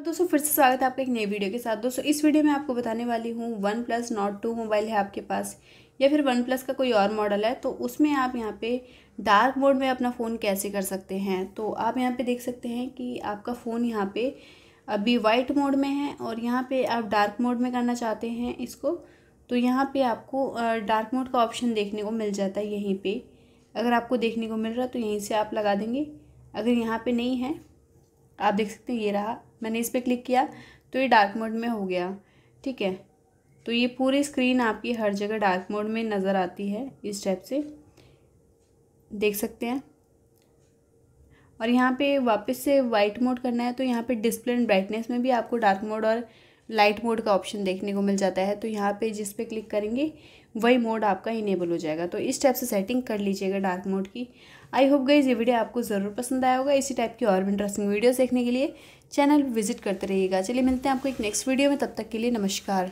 तो दोस्तों फिर से स्वागत है आपका एक नए वीडियो के साथ दोस्तों इस वीडियो में आपको बताने वाली हूँ OnePlus Nord two mobile है आपके पास या फिर वन प्लस का कोई और मॉडल है तो उसमें आप यहाँ पे डार्क मोड में अपना फ़ोन कैसे कर सकते हैं तो आप यहाँ पे देख सकते हैं कि आपका फ़ोन यहाँ पे अभी वाइट मोड में है और यहाँ पर आप डार्क मोड में करना चाहते हैं इसको तो यहाँ पर आपको डार्क मोड का ऑप्शन देखने को मिल जाता है यहीं पर अगर आपको देखने को मिल रहा है तो यहीं से आप लगा देंगे अगर यहाँ पर नहीं है आप देख सकते हैं ये रहा मैंने इस पर क्लिक किया तो ये डार्क मोड में हो गया ठीक है तो ये पूरी स्क्रीन आपकी हर जगह डार्क मोड में नज़र आती है इस टाइप से देख सकते हैं और यहाँ पे वापस से वाइट मोड करना है तो यहाँ पे डिस्प्ले एंड ब्राइटनेस में भी आपको डार्क मोड और लाइट मोड का ऑप्शन देखने को मिल जाता है तो यहाँ पे जिस पे क्लिक करेंगे वही मोड आपका इनेबल हो जाएगा तो इस टाइप से सेटिंग कर लीजिएगा डार्क मोड की आई होप गई ये वीडियो आपको ज़रूर पसंद आया होगा इसी टाइप की और भी इंटरेस्टिंग वीडियोस देखने के लिए चैनल विजिट करते रहिएगा चलिए मिलते हैं आपको एक नेक्स्ट वीडियो में तब तक के लिए नमस्कार